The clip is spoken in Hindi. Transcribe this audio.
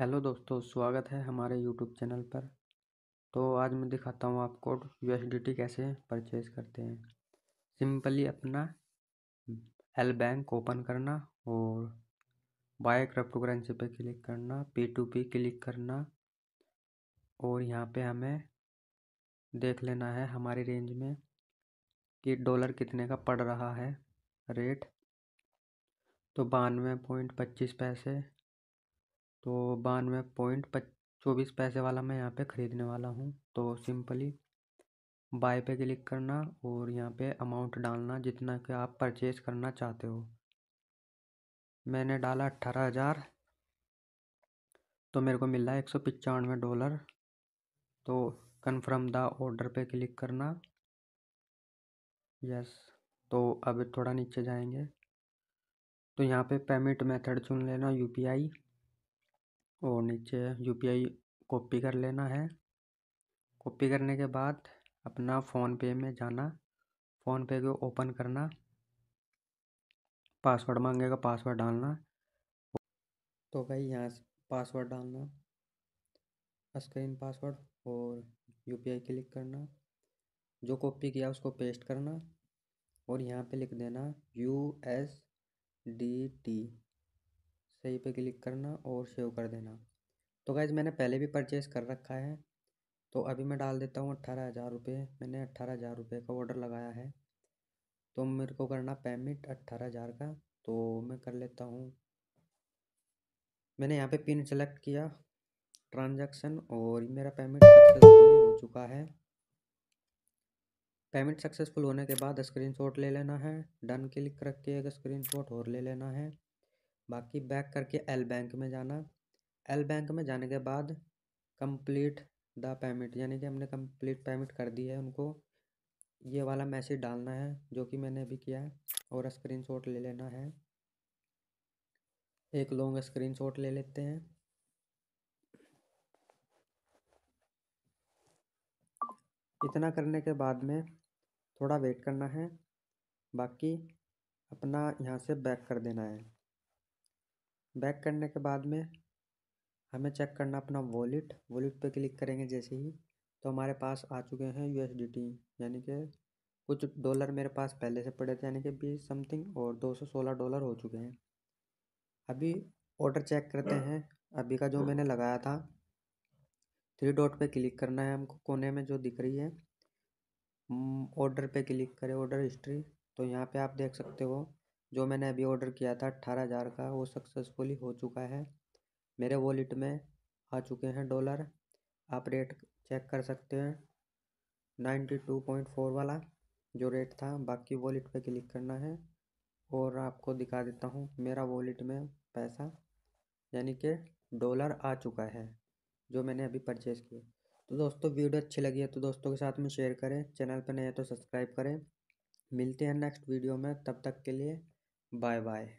हेलो दोस्तों स्वागत है हमारे यूट्यूब चैनल पर तो आज मैं दिखाता हूँ आपको यू कैसे परचेज़ करते हैं सिंपली अपना एल बैंक ओपन करना और बाय क्रिप्टो करेंसी पर क्लिक करना पी टू पी क्लिक करना और यहाँ पे हमें देख लेना है हमारी रेंज में कि डॉलर कितने का पड़ रहा है रेट तो बानवे पॉइंट पच्चीस पैसे तो बानवे पॉइंट पच चौबीस पैसे वाला मैं यहाँ पे ख़रीदने वाला हूँ तो सिंपली बाय पे क्लिक करना और यहाँ पे अमाउंट डालना जितना कि आप परचेज़ करना चाहते हो मैंने डाला अट्ठारह हज़ार तो मेरे को मिला एक सौ पचानवे डॉलर तो कन्फर्म द ऑर्डर पे क्लिक करना यस तो अब थोड़ा नीचे जाएंगे तो यहाँ पे पेमेंट मेथड चुन लेना यूपीआई और नीचे यू पी आई कॉपी कर लेना है कॉपी करने के बाद अपना फ़ोनपे में जाना फ़ोनपे को ओपन करना पासवर्ड मांगेगा पासवर्ड डालना तो भाई यहाँ से पासवर्ड डालना स्क्रीन पासवर्ड और यू पी आई क्लिक करना जो कॉपी किया उसको पेस्ट करना और यहाँ पे लिख देना यू एस डी टी सही पे क्लिक करना और सेव कर देना तो गैज़ मैंने पहले भी परचेज़ कर रखा है तो अभी मैं डाल देता हूँ अट्ठारह हज़ार रुपये मैंने अट्ठारह हज़ार रुपये का ऑर्डर लगाया है तो मेरे को करना पेमेंट अट्ठारह हज़ार का तो मैं कर लेता हूँ मैंने यहाँ पे पिन सेलेक्ट किया ट्रांजैक्शन और मेरा पेमेंट सक्सेसफुल हो चुका है पेमेंट सक्सेसफुल होने के बाद स्क्रीन ले लेना है डन क्लिक करके एक स्क्रीन और ले लेना है बाकी बैक करके एल बैंक में जाना एल बैंक में जाने के बाद कंप्लीट द पेमेंट यानी कि हमने कंप्लीट पेमेंट कर दी है उनको ये वाला मैसेज डालना है जो कि मैंने अभी किया है और स्क्रीन ले लेना है एक लॉन्ग स्क्रीन ले लेते हैं इतना करने के बाद में थोड़ा वेट करना है बाकी अपना यहाँ से बैक कर देना है बैक करने के बाद में हमें चेक करना अपना वॉलेट वॉलेट पे क्लिक करेंगे जैसे ही तो हमारे पास आ चुके हैं यू यानी कि कुछ डॉलर मेरे पास पहले से पड़े थे यानी कि बीस समथिंग और दो सौ सोलह डॉलर हो चुके हैं अभी ऑर्डर चेक करते हैं अभी का जो मैंने लगाया था थ्री डॉट पे क्लिक करना है हमको कोने में जो दिख रही है ऑर्डर पे क्लिक करें ऑर्डर हिस्ट्री तो यहाँ पे आप देख सकते हो जो मैंने अभी ऑर्डर किया था अट्ठारह हज़ार का वो सक्सेसफुली हो चुका है मेरे वॉलेट में आ चुके हैं डॉलर आप रेट चेक कर सकते हैं नाइन्टी टू पॉइंट फोर वाला जो रेट था बाकी वॉलेट पे क्लिक करना है और आपको दिखा देता हूँ मेरा वॉलेट में पैसा यानी कि डॉलर आ चुका है जो मैंने अभी परचेज़ किया तो दोस्तों वीडियो अच्छी लगी है तो दोस्तों के साथ में शेयर करें चैनल पर नए तो सब्सक्राइब करें मिलते हैं नेक्स्ट वीडियो में तब तक के लिए Bye bye.